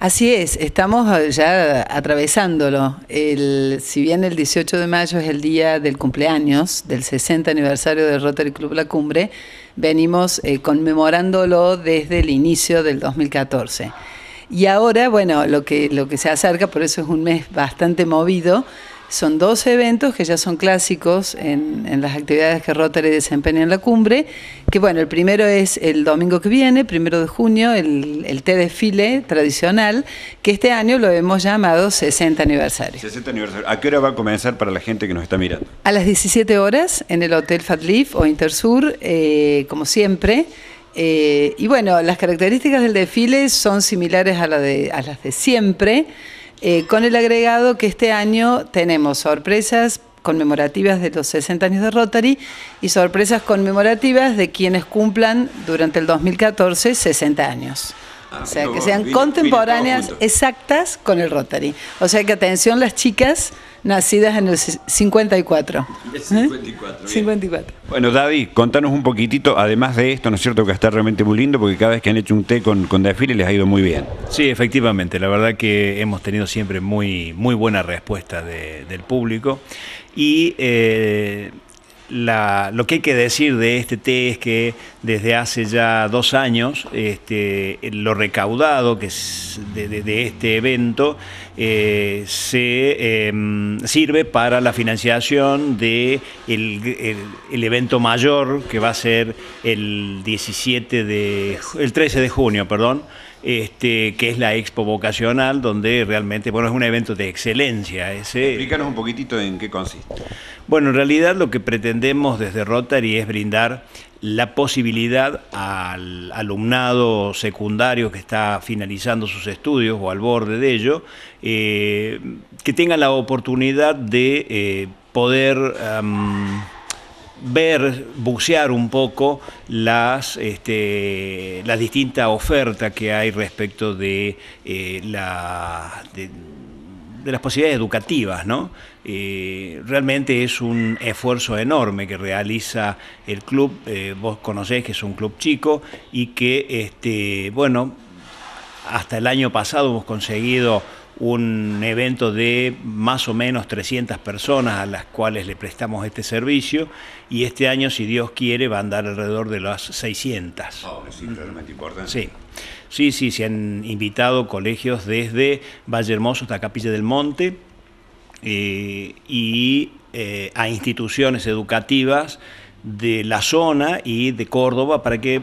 Así es, estamos eh, ya atravesándolo. si bien el 18 de mayo es el día del cumpleaños, del 60 aniversario del Rotary Club La Cumbre, venimos eh, conmemorándolo desde el inicio del 2014. Y ahora, bueno, lo que, lo que se acerca, por eso es un mes bastante movido, son dos eventos que ya son clásicos en, las actividades que Rotary desempeña en la cumbre, que bueno, el primero es el domingo que viene, primero de junio, el, el té desfile tradicional, que este año lo hemos llamado 60 aniversario. 60 aniversario. ¿A qué hora va a comenzar para la gente que nos está mirando? A las 17 horas en el Hotel Fat Leaf o Intersur, eh, como siempre. Eh, y bueno, las características del desfile son similares a, la de, a las de siempre. Eh, con el agregado que este año tenemos sorpresas conmemorativas de los 60 años de Rotary y sorpresas conmemorativas de quienes cumplan durante el 2014 60 años. Ah, o sea, que sean contemporáneas exactas con el Rotary. O sea que atención las chicas nacidas en el 54. 54, ¿Eh? Bueno, David, contanos un poquitito, además de esto, ¿no es cierto? Que está realmente muy lindo, porque cada vez que han hecho un té con, con les ha ido muy bien. Sí, efectivamente, la verdad que hemos tenido siempre muy, muy buena respuesta del público. Y eh, lo que hay que decir de este té es que desde hace ya dos años este, lo recaudado que es de, este evento eh, se em, sirve para la financiación de el, evento mayor que va a ser el 17 de el 13 de junio, perdón. Este, que es la expo vocacional, donde realmente, bueno, es un evento de excelencia. Explícanos un poquitito en qué consiste. Bueno, en realidad lo que pretendemos desde Rotary es brindar la posibilidad al alumnado secundario que está finalizando sus estudios o al borde de ello, eh, que tenga la oportunidad de eh, poder... ver, bucear un poco las, este, distintas ofertas que hay respecto de, eh, la, de las posibilidades educativas, ¿no? Eh, realmente es un esfuerzo enorme que realiza el club, eh, vos conocés que es un club chico y que, este, bueno, hasta el año pasado hemos conseguido un evento de más o menos 300 personas a las cuales le prestamos este servicio y este año, si Dios quiere, va a andar alrededor de las 600. Oh, ah, sí, importante. Sí. Sí, se han invitado colegios desde Valle Hermoso hasta Capilla del Monte eh, y eh, a instituciones educativas de la zona y de Córdoba para que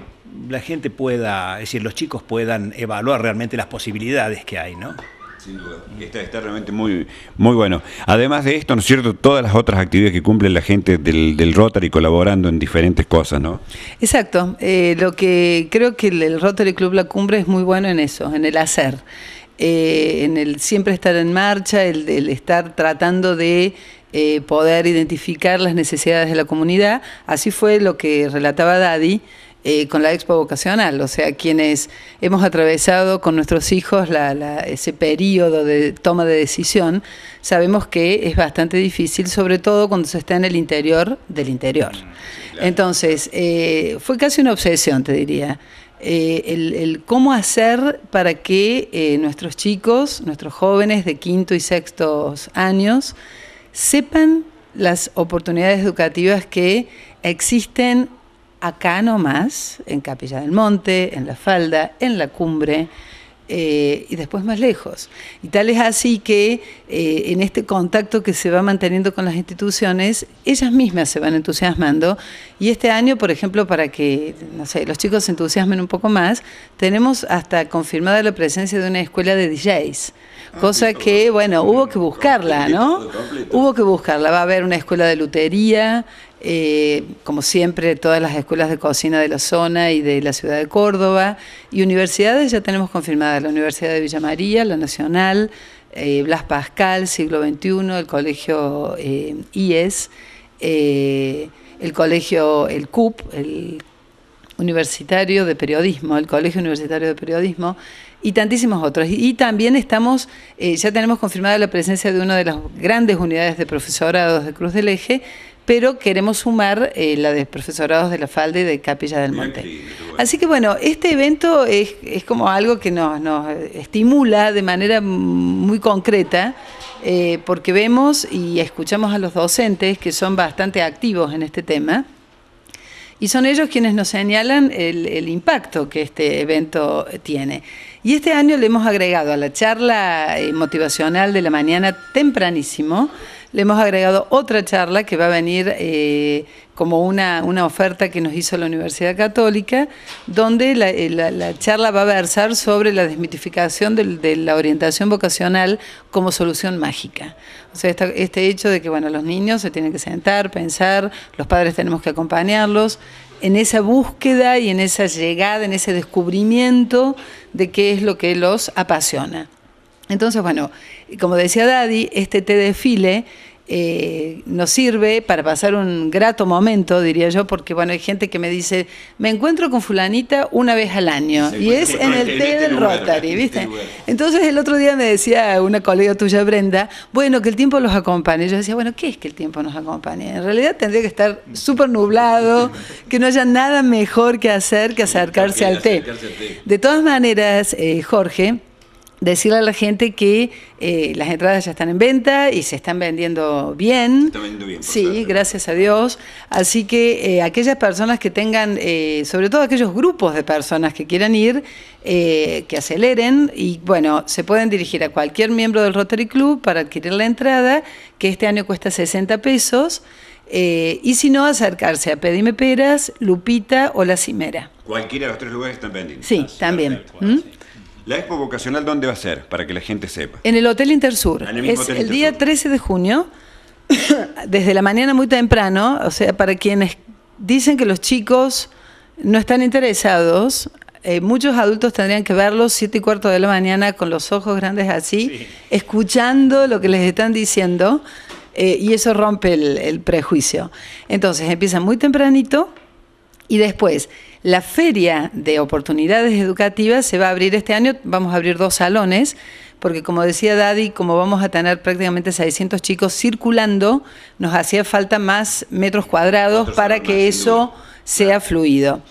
la gente pueda, es decir, los chicos puedan evaluar realmente las posibilidades que hay, ¿no? Sin duda. Está, realmente muy, muy bueno. Además de esto, ¿no es cierto? Todas las otras actividades que cumple la gente del, del Rotary colaborando en diferentes cosas, ¿no? Exacto. Eh, lo que creo que el Rotary Club La Cumbre es muy bueno en eso, en el hacer. Eh, en el siempre estar en marcha, el, estar tratando de eh, poder identificar las necesidades de la comunidad. Así fue lo que relataba Daddy eh, con la expo vocacional, o sea, quienes hemos atravesado con nuestros hijos ese periodo de toma de decisión, sabemos que es bastante difícil, sobre todo cuando se está en el interior del interior. Mm, Entonces, eh, fue casi una obsesión, te diría. Eh, el, cómo hacer para que nuestros chicos, nuestros jóvenes de quinto y sexto años, sepan las oportunidades educativas que existen acá más, en Capilla del Monte, en la Falda, en la Cumbre. Eh, y después más lejos. Y tal es así que eh, en este contacto que se va manteniendo con las instituciones, ellas mismas se van entusiasmando. Y este año, por ejemplo, para que los chicos se entusiasmen un poco más, tenemos hasta confirmada la presencia de una escuela de DJs. Ah, cosa que, bueno, hubo que buscarla, ¿no? Hubo que buscarla. Va a haber una escuela de lutería, eh, como siempre, todas las escuelas de cocina de la zona y de la ciudad de Córdoba. Y universidades ya tenemos confirmadas, la Universidad de Villa María, la Nacional, eh, Blas Pascal, siglo XXI, el Colegio eh, IES, el Colegio, el CUP, el Universitario de Periodismo, el Colegio Universitario de Periodismo, y tantísimos otros. Y, también estamos, ya tenemos confirmada la presencia de una de las grandes unidades de profesorados de Cruz del Eje, pero queremos sumar eh, la de profesorados de la falde y de Capilla del Monte. Así que bueno, este evento es, como algo que nos, estimula de manera muy concreta, eh, porque vemos y escuchamos a los docentes que son bastante activos en este tema. Y son ellos quienes nos señalan el, impacto que este evento tiene. Y este año le hemos agregado a la charla eh, motivacional de la mañana tempranísimo le hemos agregado otra charla que va a venir eh, como una, oferta que nos hizo la Universidad Católica, donde la, eh, charla va a versar sobre la desmitificación de la orientación vocacional como solución mágica. O sea, este hecho de que bueno, los niños se tienen que sentar, pensar, los padres tenemos que acompañarlos, en esa búsqueda y en esa llegada, en ese descubrimiento de qué es lo que los apasiona. Entonces, bueno, como decía Daddy, este te Defile, eh, nos sirve para pasar un grato momento, diría yo, porque bueno, hay gente que me dice, me encuentro con fulanita una vez al año, y es en el té del Rotary, ¿viste? Entonces el otro día me decía una colega tuya, Brenda, bueno, que el tiempo los acompañe. Yo decía, bueno, ¿qué es que el tiempo nos acompañe? En realidad tendría que estar súper nublado, que no haya nada mejor que hacer que acercarse, al, té. De todas maneras, eh, Jorge, decirle a la gente que eh, las entradas ya están en venta y se están vendiendo bien. Se están vendiendo bien. sí, gracias a Dios. Así que eh, aquellas personas que tengan, eh, sobre todo aquellos grupos de personas que quieran ir, que aceleren y bueno, se pueden dirigir a cualquier miembro del Rotary Club para adquirir la entrada, que este año cuesta 60 pesos. y si no, acercarse a Pedime Peras, Lupita o La Cimera. Cualquiera de los tres lugares están vendiendo. Sí, también. ¿La expo vocacional dónde va a ser? Para que la gente sepa. En el Hotel Intersur. el es el día 13 de junio, desde la mañana muy temprano, o sea, para quienes dicen que los chicos no están interesados, eh, muchos adultos tendrían que verlos 7 y cuarto de la mañana con los ojos grandes así, escuchando lo que les están diciendo, eh, y eso rompe el, el prejuicio. Entonces empieza muy tempranito y después la feria de oportunidades educativas se va a abrir este año, vamos a abrir dos salones, porque como decía Daddy, como vamos a tener prácticamente 600 chicos circulando, nos hacía falta más metros cuadrados para que eso sea fluido.